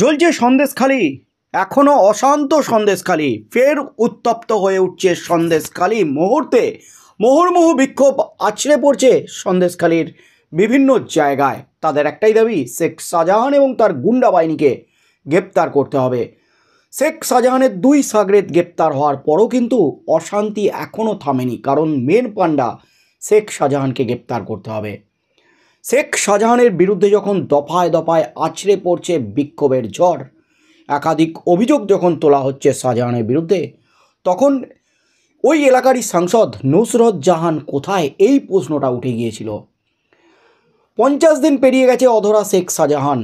জ্বলছে সন্দেশখালি এখনও অশান্ত সন্দেশখালি ফের উত্তপ্ত হয়ে উঠছে সন্দেশখালি মুহূর্তে মুহুর্মুহু বিক্ষোভ আছড়ে পড়ছে সন্দেশখালির বিভিন্ন জায়গায় তাদের একটাই দাবি শেখ শাহজাহান এবং তার গুন্ডা বাহিনীকে গ্রেপ্তার করতে হবে শেখ শাহজাহানের দুই সাগরেদ গ্রেপ্তার হওয়ার পরও কিন্তু অশান্তি এখনও থামেনি কারণ মেন পান্ডা শেখ শাহজাহানকে গ্রেপ্তার করতে হবে শেখ শাহজাহানের বিরুদ্ধে যখন দফায় দফায় আছড়ে পড়ছে বিক্ষোভের ঝড় একাধিক অভিযোগ যখন তোলা হচ্ছে শাহজাহানের বিরুদ্ধে তখন ওই এলাকারই সাংসদ নুসরত জাহান কোথায় এই প্রশ্নটা উঠে গিয়েছিল পঞ্চাশ দিন পেরিয়ে গেছে অধরা শেখ শাহজাহান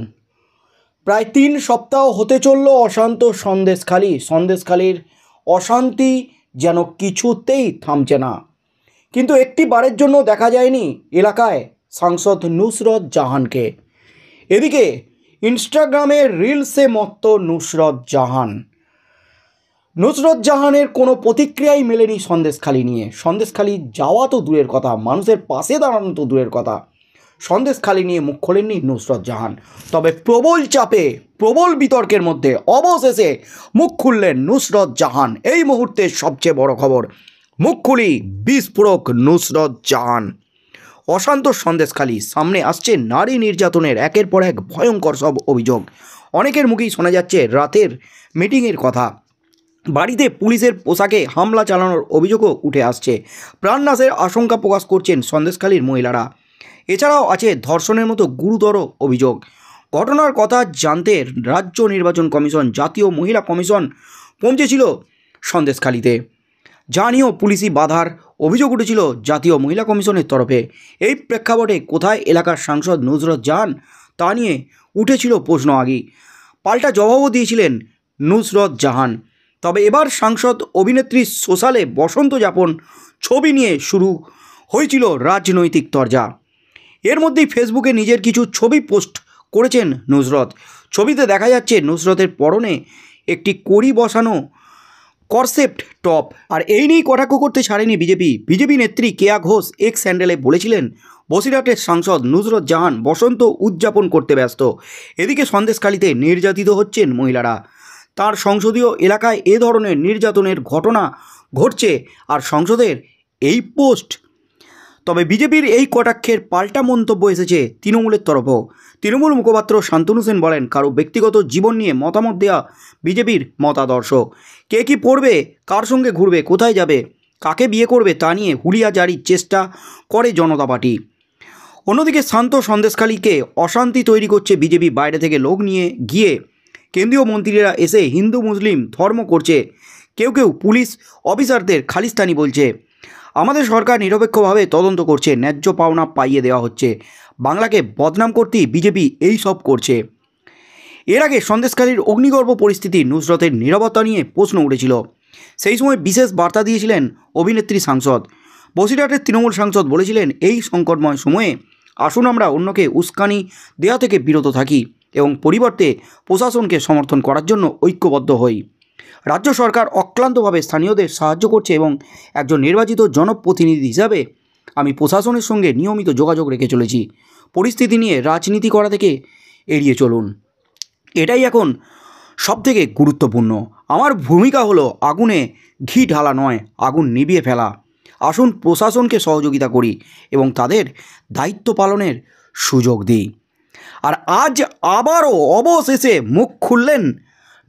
প্রায় তিন সপ্তাহ হতে চলল অশান্ত সন্দেশখালী সন্দেশখালীর অশান্তি যেন কিছুতেই থামছে না কিন্তু একটি বারের জন্য দেখা যায়নি এলাকায় সাংসদ নুসরত জাহানকে এদিকে ইনস্টাগ্রামে রিলসে মত্ত নুসরত জাহান নুসরত জাহানের কোনো প্রতিক্রিয়াই মেলেনি সন্দেশখালি নিয়ে সন্দেশখালি যাওয়া তো দূরের কথা মানুষের পাশে দাঁড়ানো তো দূরের কথা সন্দেশখালি নিয়ে মুখ খোলেননি নুসরত জাহান তবে প্রবল চাপে প্রবল বিতর্কের মধ্যে অবশেষে মুখ খুললেন নুসরত জাহান এই মুহূর্তে সবচেয়ে বড় খবর মুখ খুলি বিস্ফোরক নুসরত জাহান অশান্ত সন্দেশখালি সামনে আসছে নারী নির্যাতনের একের পর এক ভয়ঙ্কর সব অভিযোগ অনেকের মুখেই শোনা যাচ্ছে রাতের মিটিংয়ের কথা বাড়িতে পুলিশের পোশাকে হামলা চালানোর অভিযোগও উঠে আসছে প্রাণনাশের আশঙ্কা প্রকাশ করছেন সন্দেশখালীর মহিলারা এছাড়াও আছে ধর্ষণের মতো গুরুতর অভিযোগ ঘটনার কথা জানতে রাজ্য নির্বাচন কমিশন জাতীয় মহিলা কমিশন পৌঁছেছিল সন্দেশখালীতে যা নিয়েও পুলিশি বাধার অভিযোগ উঠেছিল জাতীয় মহিলা কমিশনের তরফে এই প্রেক্ষাপটে কোথায় এলাকার সাংসদ নুজরত জাহান তা নিয়ে উঠেছিল প্রশ্ন আগেই পাল্টা জবাবও দিয়েছিলেন নুসরত জাহান তবে এবার সাংসদ অভিনেত্রী সোশালে বসন্ত যাপন ছবি নিয়ে শুরু হয়েছিল রাজনৈতিক তরজা এর মধ্যেই ফেসবুকে নিজের কিছু ছবি পোস্ট করেছেন নুসরত ছবিতে দেখা যাচ্ছে নুসরতের পরনে একটি কড়ি বসানো করসেপ্ট টপ আর এই নিয়েই কটাক্ষ করতে ছাড়েনি বিজেপি বিজেপি নেত্রী কেয়া ঘোষ এক স্যান্ডেলে বলেছিলেন বসিরহাটের সাংসদ নুজরত জাহান বসন্ত উদযাপন করতে ব্যস্ত এদিকে সন্দেশখালিতে নির্যাতিত হচ্ছেন মহিলারা তার সংসদীয় এলাকায় এ ধরনের নির্যাতনের ঘটনা ঘটছে আর সংসদের এই পোস্ট তবে বিজেপির এই কটাক্ষের পাল্টা মন্তব্য এসেছে তৃণমূলের তরফও তৃণমূল মুখপাত্র শান্তনু সেন বলেন কারো ব্যক্তিগত জীবন নিয়ে মতামত দেওয়া বিজেপির মতাদর্শ কে কি পড়বে কার সঙ্গে ঘুরবে কোথায় যাবে কাকে বিয়ে করবে তা নিয়ে হুলিয়া জারির চেষ্টা করে জনতা পার্টি অন্যদিকে শান্ত সন্দেশখালীকে অশান্তি তৈরি করছে বিজেপি বাইরে থেকে লোক নিয়ে গিয়ে কেন্দ্রীয় মন্ত্রীরা এসে হিন্দু মুসলিম ধর্ম করছে কেউ কেউ পুলিশ অফিসারদের খালিস্তানি বলছে আমাদের সরকার নিরপেক্ষভাবে তদন্ত করছে ন্যায্য পাওনা পাইয়ে দেওয়া হচ্ছে বাংলাকে বদনাম করতেই বিজেপি এই সব করছে এর আগে সন্দেশকারীর অগ্নিগর্ভ পরিস্থিতি নুসরতের নিরাপত্তা নিয়ে প্রশ্ন উঠেছিল সেই সময় বিশেষ বার্তা দিয়েছিলেন অভিনেত্রী সাংসদ বসিরহাটের তৃণমূল সাংসদ বলেছিলেন এই সংকটময় সময়ে আসুন আমরা অন্যকে উস্কানি দেয়া থেকে বিরত থাকি এবং পরিবর্তে প্রশাসনকে সমর্থন করার জন্য ঐক্যবদ্ধ হই রাজ্য সরকার অক্লান্তভাবে স্থানীয়দের সাহায্য করছে এবং একজন নির্বাচিত জনপ্রতিনিধি হিসাবে আমি প্রশাসনের সঙ্গে নিয়মিত যোগাযোগ রেখে চলেছি পরিস্থিতি নিয়ে রাজনীতি করা থেকে এড়িয়ে চলুন এটাই এখন সবথেকে গুরুত্বপূর্ণ আমার ভূমিকা হলো আগুনে ঘি ঢালা নয় আগুন নিভিয়ে ফেলা আসুন প্রশাসনকে সহযোগিতা করি এবং তাদের দায়িত্ব পালনের সুযোগ দিই আর আজ আবারও অবশেষে মুখ খুললেন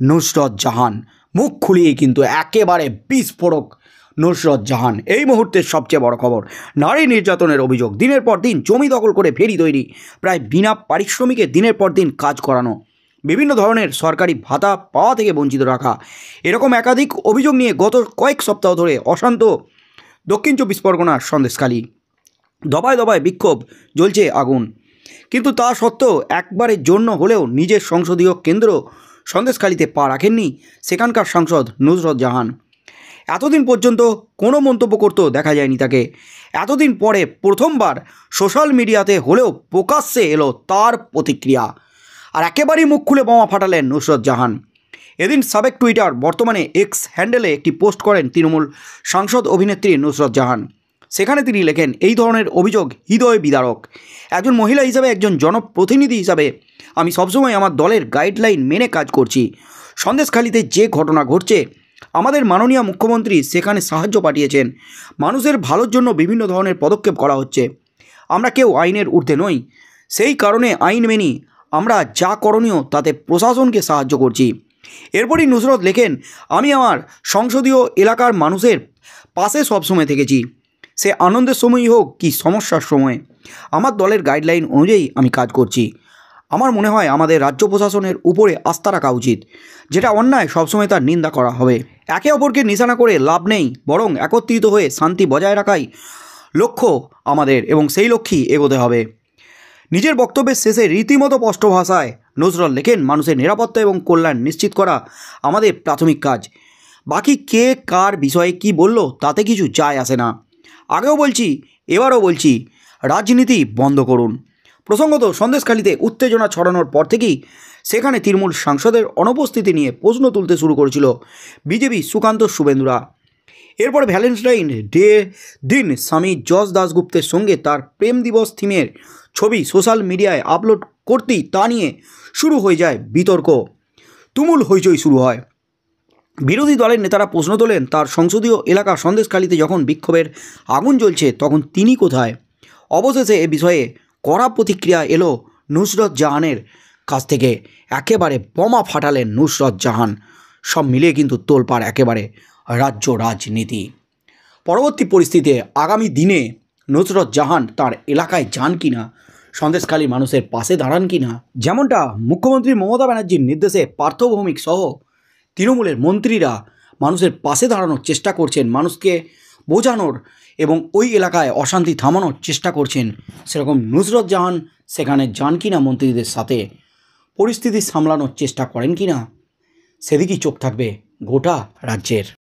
নুসরত জাহান মুখ খুলিয়ে কিন্তু একেবারে বিস্ফোরক নুসরত জাহান এই মুহূর্তের সবচেয়ে বড় খবর নারী নির্যাতনের অভিযোগ দিনের পর দিন জমি দখল করে ফেরি তৈরি প্রায় বিনা পারিশ্রমিকে দিনের পর দিন কাজ করানো বিভিন্ন ধরনের সরকারি ভাতা পাওয়া থেকে বঞ্চিত রাখা এরকম একাধিক অভিযোগ নিয়ে গত কয়েক সপ্তাহ ধরে অশান্ত দক্ষিণ চব্বিশ পরগনার সন্দেশখালী দবায় দবায় বিক্ষোভ জ্বলছে আগুন কিন্তু তা সত্ত্বেও একবারের জন্য হলেও নিজের সংসদীয় কেন্দ্র সন্দেশখালিতে পা রাখেননি সেখানকার সাংসদ নুসরত জাহান এতদিন পর্যন্ত কোনো মন্তব্য করতেও দেখা যায়নি তাকে এতদিন পরে প্রথমবার সোশ্যাল মিডিয়াতে হলেও প্রকাশ্যে এলো তার প্রতিক্রিয়া আর একেবারেই মুখ খুলে বোমা ফাটালেন নুসরত জাহান এদিন সাবেক টুইটার বর্তমানে এক্স হ্যান্ডেলে একটি পোস্ট করেন তৃণমূল সাংসদ অভিনেত্রী নুসরত জাহান সেখানে তিনি লেখেন এই ধরনের অভিযোগ হৃদয় বিদারক একজন মহিলা হিসাবে একজন জনপ্রতিনিধি হিসাবে আমি সবসময় আমার দলের গাইডলাইন মেনে কাজ করছি সন্দেশখালিতে যে ঘটনা ঘটছে আমাদের মাননীয় মুখ্যমন্ত্রী সেখানে সাহায্য পাঠিয়েছেন মানুষের ভালোর জন্য বিভিন্ন ধরনের পদক্ষেপ করা হচ্ছে আমরা কেউ আইনের ঊর্ধ্বে নই সেই কারণে আইন মেনি আমরা যা করণীয় তাতে প্রশাসনকে সাহায্য করছি এরপরই নুসরত লেখেন আমি আমার সংসদীয় এলাকার মানুষের পাশে সবসময় থেকেছি সে আনন্দের সময়ই হোক কি সমস্যার সময়ে আমার দলের গাইডলাইন অনুযায়ী আমি কাজ করছি আমার মনে হয় আমাদের রাজ্য প্রশাসনের উপরে আস্থা রাখা উচিত যেটা অন্যায় সবসময় তার নিন্দা করা হবে একে অপরকে নিশানা করে লাভ নেই বরং একত্রিত হয়ে শান্তি বজায় রাখাই লক্ষ্য আমাদের এবং সেই লক্ষ্যেই এগোতে হবে নিজের বক্তব্যের শেষে রীতিমতো স্পষ্ট ভাষায় নজরুল লেখেন মানুষের নিরাপত্তা এবং কল্যাণ নিশ্চিত করা আমাদের প্রাথমিক কাজ বাকি কে কার বিষয়ে কি বলল তাতে কিছু যায় আসে না আগেও বলছি এবারও বলছি রাজনীতি বন্ধ করুন প্রসঙ্গত সন্দেশখালিতে উত্তেজনা ছড়ানোর পর থেকেই সেখানে তৃণমূল সাংসদের অনুপস্থিতি নিয়ে প্রশ্ন তুলতে শুরু করেছিল বিজেপি সুকান্ত শুভেন্দুরা এরপর ভ্যালেন্টাইন ডে দিন স্বামী যশ দাসগুপ্তের সঙ্গে তার প্রেম দিবস থিমের ছবি সোশ্যাল মিডিয়ায় আপলোড করতেই তা নিয়ে শুরু হয়ে যায় বিতর্ক তুমুল হইচই শুরু হয় বিরোধী দলের নেতারা প্রশ্ন তোলেন তার সংসদীয় এলাকা সন্দেশখালীতে যখন বিক্ষোভের আগুন জ্বলছে তখন তিনি কোথায় অবশেষে এ বিষয়ে কড়া প্রতিক্রিয়া এলো নুসরত জাহানের কাছ থেকে একেবারে বোমা ফাটালেন নুসরত জাহান সব মিলিয়ে কিন্তু তোলপাড় একেবারে রাজ্য রাজনীতি পরবর্তী পরিস্থিতিতে আগামী দিনে নুসরত জাহান তার এলাকায় যান কি না সন্দেশখালী মানুষের পাশে দাঁড়ান কি না যেমনটা মুখ্যমন্ত্রী মমতা ব্যানার্জির নির্দেশে পার্থভৌমিক সহ তৃণমূলের মন্ত্রীরা মানুষের পাশে দাঁড়ানোর চেষ্টা করছেন মানুষকে বোঝানোর এবং ওই এলাকায় অশান্তি থামানোর চেষ্টা করছেন সেরকম নুসরত জাহান সেখানে যান কি না মন্ত্রীদের সাথে পরিস্থিতি সামলানোর চেষ্টা করেন কি না সেদিকেই চোখ থাকবে গোটা রাজ্যের